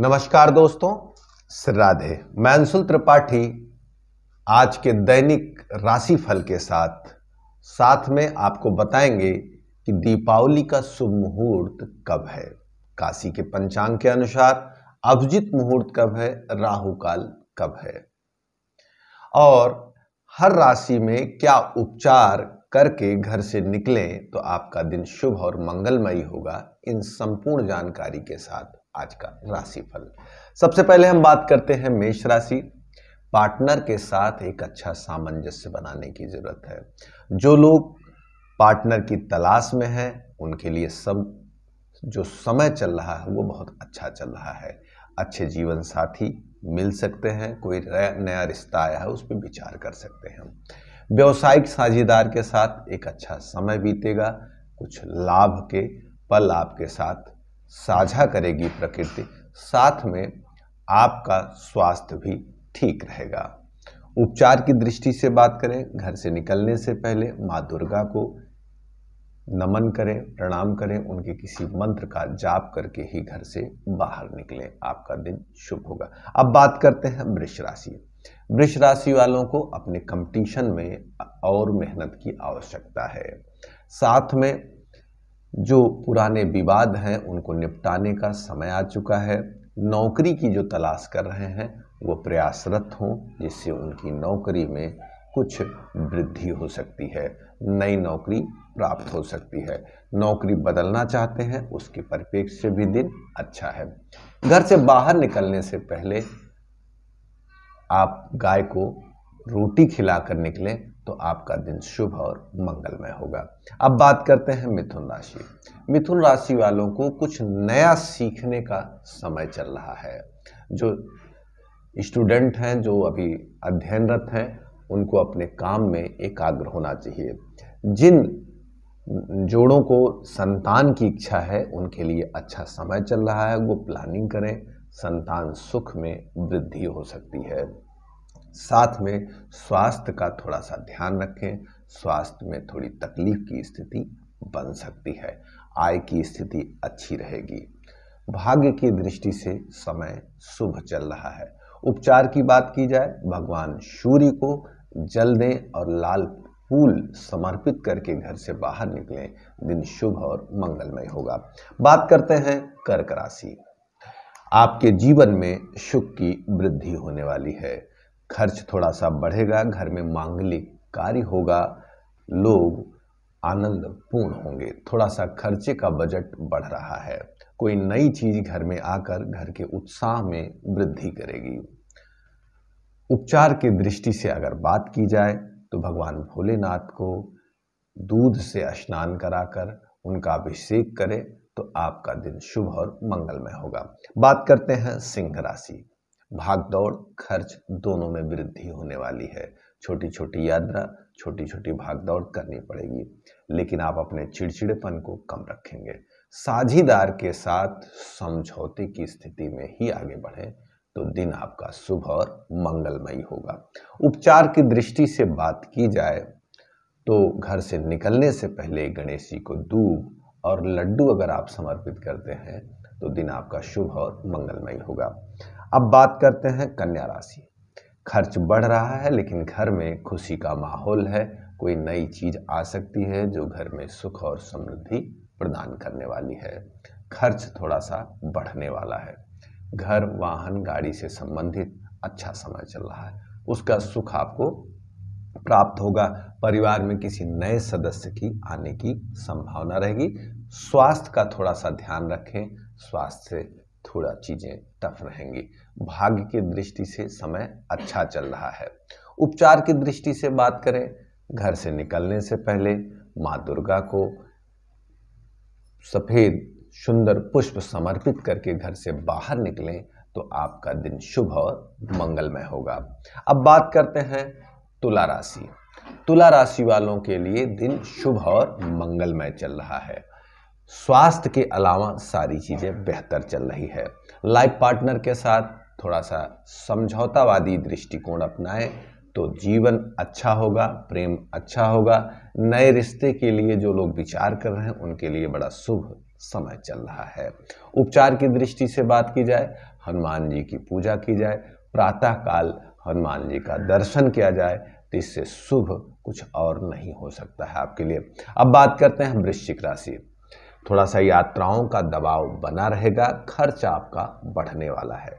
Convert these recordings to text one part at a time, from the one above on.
नमस्कार दोस्तों श्राधे मैंसुल त्रिपाठी आज के दैनिक राशिफल के साथ साथ में आपको बताएंगे कि दीपावली का शुभ मुहूर्त कब है काशी के पंचांग के अनुसार अभिजित मुहूर्त कब है राहु काल कब है और हर राशि में क्या उपचार करके घर से निकलें तो आपका दिन शुभ और मंगलमयी होगा इन संपूर्ण जानकारी के साथ आज का राशिफल सबसे पहले हम बात करते हैं मेष राशि पार्टनर के साथ एक अच्छा सामंजस्य बनाने की जरूरत है जो लोग पार्टनर की तलाश में हैं उनके लिए सब जो समय चल रहा है वो बहुत अच्छा चल रहा है अच्छे जीवन साथी मिल सकते हैं कोई नया रिश्ता आया है उस पर विचार कर सकते हैं व्यवसायिक साझेदार के साथ एक अच्छा समय बीतेगा कुछ लाभ के पल आपके साथ साझा करेगी प्रकृति साथ में आपका स्वास्थ्य भी ठीक रहेगा उपचार की दृष्टि से बात करें घर से निकलने से पहले माँ दुर्गा को नमन करें प्रणाम करें उनके किसी मंत्र का जाप करके ही घर से बाहर निकलें आपका दिन शुभ होगा अब बात करते हैं वृक्ष राशि वृक्ष राशि वालों को अपने कंपटीशन में और मेहनत की आवश्यकता है साथ में जो पुराने विवाद हैं उनको निपटाने का समय आ चुका है नौकरी की जो तलाश कर रहे हैं वो प्रयासरत हों जिससे उनकी नौकरी में कुछ वृद्धि हो सकती है नई नौकरी प्राप्त हो सकती है नौकरी बदलना चाहते हैं उसके परिप्रेक्ष्य से भी दिन अच्छा है घर से बाहर निकलने से पहले आप गाय को रोटी खिलाकर निकलें तो आपका दिन शुभ और मंगलमय होगा अब बात करते हैं मिथुन राशि मिथुन राशि वालों को कुछ नया सीखने का समय चल रहा है जो स्टूडेंट हैं जो अभी अध्ययनरत हैं उनको अपने काम में एकाग्र होना चाहिए जिन जोड़ों को संतान की इच्छा है उनके लिए अच्छा समय चल रहा है वो प्लानिंग करें संतान सुख में वृद्धि हो सकती है साथ में स्वास्थ्य का थोड़ा सा ध्यान रखें स्वास्थ्य में थोड़ी तकलीफ की स्थिति बन सकती है आय की स्थिति अच्छी रहेगी भाग्य की दृष्टि से समय शुभ चल रहा है उपचार की बात की जाए भगवान सूर्य को जल दें और लाल फूल समर्पित करके घर से बाहर निकलें दिन शुभ और मंगलमय होगा बात करते हैं कर्क राशि आपके जीवन में सुख की वृद्धि होने वाली है खर्च थोड़ा सा बढ़ेगा घर में मांगलिक कार्य होगा लोग आनंदपूर्ण होंगे थोड़ा सा खर्चे का बजट बढ़ रहा है कोई नई चीज घर में आकर घर के उत्साह में वृद्धि करेगी उपचार के दृष्टि से अगर बात की जाए तो भगवान भोलेनाथ को दूध से स्नान कराकर उनका अभिषेक करें तो आपका दिन शुभ और मंगलमय होगा बात करते हैं सिंह राशि भागदौड़ खर्च दोनों में वृद्धि होने वाली है छोटी छोटी यात्रा छोटी छोटी भाग दौड़ करनी पड़ेगी लेकिन आप अपने चिड़चिड़ेपन को कम रखेंगे साझीदार के साथ समझौते की स्थिति में ही आगे बढ़े तो दिन आपका शुभ और मंगलमयी होगा उपचार की दृष्टि से बात की जाए तो घर से निकलने से पहले गणेश जी को दूध और लड्डू अगर आप समर्पित करते हैं तो दिन आपका शुभ और मंगलमय होगा अब बात करते हैं कन्या राशि खर्च बढ़ रहा है लेकिन घर में खुशी का माहौल है कोई नई चीज आ सकती है जो घर में सुख और समृद्धि प्रदान करने वाली है खर्च थोड़ा सा बढ़ने वाला है घर वाहन गाड़ी से संबंधित अच्छा समय चल रहा है उसका सुख आपको प्राप्त होगा परिवार में किसी नए सदस्य की आने की संभावना रहेगी स्वास्थ्य का थोड़ा सा ध्यान रखें स्वास्थ्य से थोड़ा चीज़ें टफ रहेंगी भाग्य की दृष्टि से समय अच्छा चल रहा है उपचार की दृष्टि से बात करें घर से निकलने से पहले माँ दुर्गा को सफ़ेद सुंदर पुष्प समर्पित करके घर से बाहर निकलें तो आपका दिन शुभ और मंगलमय होगा अब बात करते हैं तुला राशि तुला राशि वालों के लिए दिन शुभ और मंगलमय चल रहा है स्वास्थ्य के अलावा सारी चीज़ें बेहतर चल रही है लाइफ पार्टनर के साथ थोड़ा सा समझौतावादी दृष्टिकोण अपनाएं तो जीवन अच्छा होगा प्रेम अच्छा होगा नए रिश्ते के लिए जो लोग विचार कर रहे हैं उनके लिए बड़ा शुभ समय चल रहा है उपचार की दृष्टि से बात की जाए हनुमान जी की पूजा की जाए प्रातःकाल हनुमान जी का दर्शन किया जाए तो इससे शुभ कुछ और नहीं हो सकता है आपके लिए अब बात करते हैं वृश्चिक राशि थोड़ा सा यात्राओं का दबाव बना रहेगा खर्च आपका बढ़ने वाला है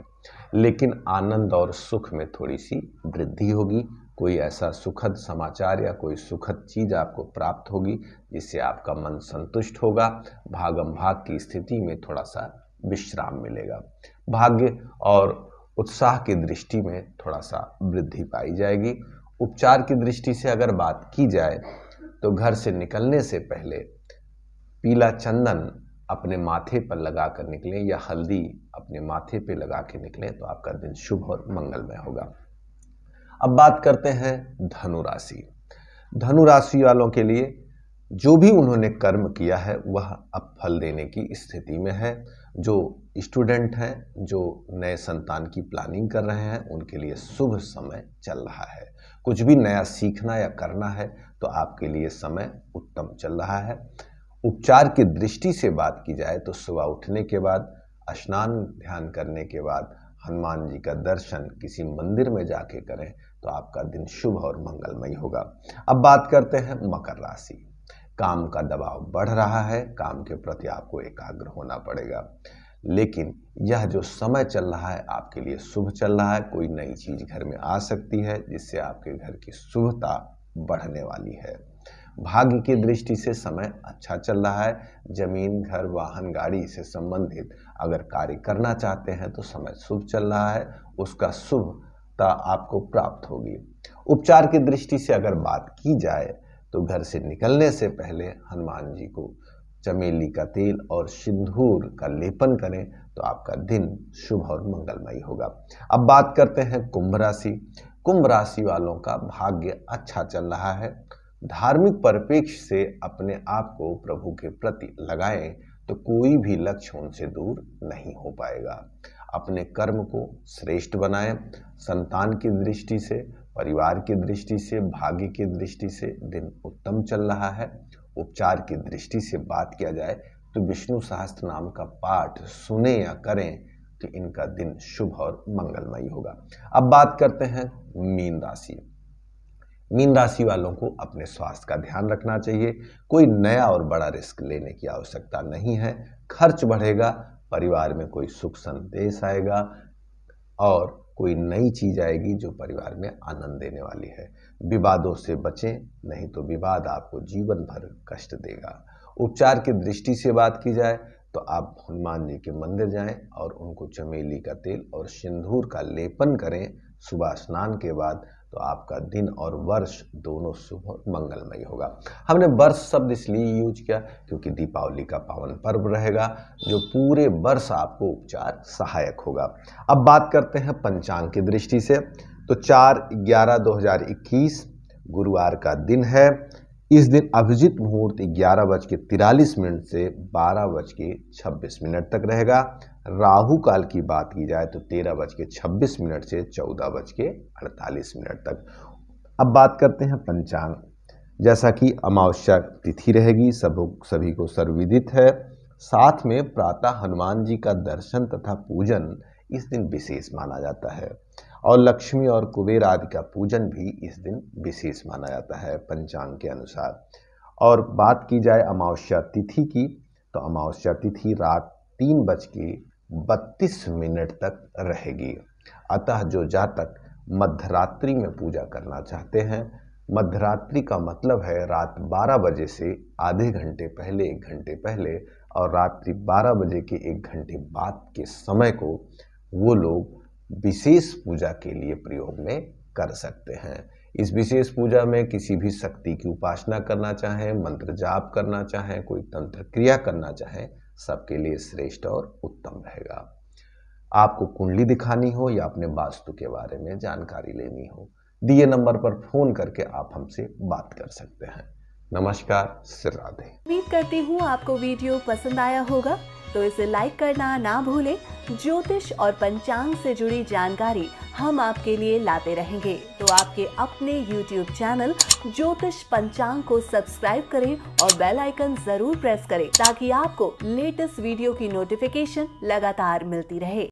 लेकिन आनंद और सुख में थोड़ी सी वृद्धि होगी कोई ऐसा सुखद समाचार या कोई सुखद चीज आपको प्राप्त होगी जिससे आपका मन संतुष्ट होगा भागम भाग की स्थिति में थोड़ा सा विश्राम मिलेगा भाग्य और उत्साह की दृष्टि में थोड़ा सा वृद्धि पाई जाएगी उपचार की दृष्टि से अगर बात की जाए तो घर से निकलने से पहले पीला चंदन अपने माथे पर लगा कर निकलें या हल्दी अपने माथे पर लगा के निकलें तो आपका दिन शुभ और मंगलमय होगा अब बात करते हैं धनु राशि धनु राशि वालों के लिए जो भी उन्होंने कर्म किया है वह अब फल देने की स्थिति में है जो स्टूडेंट हैं जो नए संतान की प्लानिंग कर रहे हैं उनके लिए शुभ समय चल रहा है कुछ भी नया सीखना या करना है तो आपके लिए समय उत्तम चल रहा है उपचार की दृष्टि से बात की जाए तो सुबह उठने के बाद स्नान ध्यान करने के बाद हनुमान जी का दर्शन किसी मंदिर में जाके करें तो आपका दिन शुभ और मंगलमय होगा अब बात करते हैं मकर राशि काम का दबाव बढ़ रहा है काम के प्रति आपको एकाग्र होना पड़ेगा लेकिन यह जो समय चल रहा है आपके लिए शुभ चल रहा है कोई नई चीज़ घर में आ सकती है जिससे आपके घर की शुभता बढ़ने वाली है भाग्य की दृष्टि से समय अच्छा चल रहा है जमीन घर वाहन गाड़ी से संबंधित अगर कार्य करना चाहते हैं तो समय शुभ चल रहा है उसका शुभता आपको प्राप्त होगी उपचार की दृष्टि से अगर बात की जाए तो घर से निकलने से पहले हनुमान जी को चमेली का तेल और सिंदूर का लेपन करें तो आपका दिन शुभ और मंगलमय होगा अब बात करते हैं कुंभ राशि कुंभ राशि वालों का भाग्य अच्छा चल रहा है धार्मिक परिपेक्ष से अपने आप को प्रभु के प्रति लगाएं तो कोई भी लक्ष्य उनसे दूर नहीं हो पाएगा अपने कर्म को श्रेष्ठ बनाएं संतान की दृष्टि से परिवार की दृष्टि से भाग्य की दृष्टि से दिन उत्तम चल रहा है उपचार की दृष्टि से बात किया जाए तो विष्णु सहस्त्र नाम का पाठ सुने या करें तो इनका दिन शुभ और मंगलमयी होगा अब बात करते हैं मीन राशि मीन राशि वालों को अपने स्वास्थ्य का ध्यान रखना चाहिए कोई नया और बड़ा रिस्क लेने की आवश्यकता नहीं है खर्च बढ़ेगा परिवार में कोई सुख संदेश आएगा और कोई नई चीज आएगी जो परिवार में आनंद देने वाली है विवादों से बचें नहीं तो विवाद आपको जीवन भर कष्ट देगा उपचार की दृष्टि से बात की जाए तो आप हनुमान जी के मंदिर जाएं और उनको चमेली का तेल और सिंदूर का लेपन करें सुबह स्नान के बाद तो आपका दिन और वर्ष दोनों शुभ मंगलमय होगा हमने वर्ष शब्द इसलिए यूज किया क्योंकि दीपावली का पावन पर्व रहेगा जो पूरे वर्ष आपको उपचार सहायक होगा अब बात करते हैं पंचांग की दृष्टि से तो चार ग्यारह दो गुरुवार का दिन है इस दिन अभिजीत मुहूर्त ग्यारह बज के तिरालीस मिनट से बारह बज के छब्बीस मिनट तक रहेगा राहु काल की बात की जाए तो तेरह बज के छब्बीस मिनट से चौदह बज के अड़तालीस मिनट तक अब बात करते हैं पंचांग जैसा कि अमावस्या तिथि रहेगी सब सभी को सर्वविदित है साथ में प्रातः हनुमान जी का दर्शन तथा पूजन इस दिन विशेष माना जाता है और लक्ष्मी और कुबेर आदि का पूजन भी इस दिन विशेष माना जाता है पंचांग के अनुसार और बात की जाए अमावस्या तिथि की तो अमावस्या तिथि रात तीन बज के बत्तीस मिनट तक रहेगी अतः जो जातक मध्यरात्रि में पूजा करना चाहते हैं मध्यरात्रि का मतलब है रात 12 बजे से आधे घंटे पहले एक घंटे पहले और रात्रि 12 बजे के एक घंटे बाद के समय को वो लोग विशेष पूजा के लिए प्रयोग में कर सकते हैं इस विशेष पूजा में किसी भी शक्ति की उपासना करना चाहें मंत्र जाप करना चाहें कोई तंत्र क्रिया करना चाहें सबके लिए श्रेष्ठ और उत्तम रहेगा आपको कुंडली दिखानी हो या अपने वास्तु के बारे में जानकारी लेनी हो दिए नंबर पर फोन करके आप हमसे बात कर सकते हैं नमस्कार श्री राधे उम्मीद करती हूँ आपको वीडियो पसंद आया होगा तो इसे लाइक करना ना भूले ज्योतिष और पंचांग से जुड़ी जानकारी हम आपके लिए लाते रहेंगे तो आपके अपने YouTube चैनल ज्योतिष पंचांग को सब्सक्राइब करें और बेल आइकन जरूर प्रेस करें ताकि आपको लेटेस्ट वीडियो की नोटिफिकेशन लगातार मिलती रहे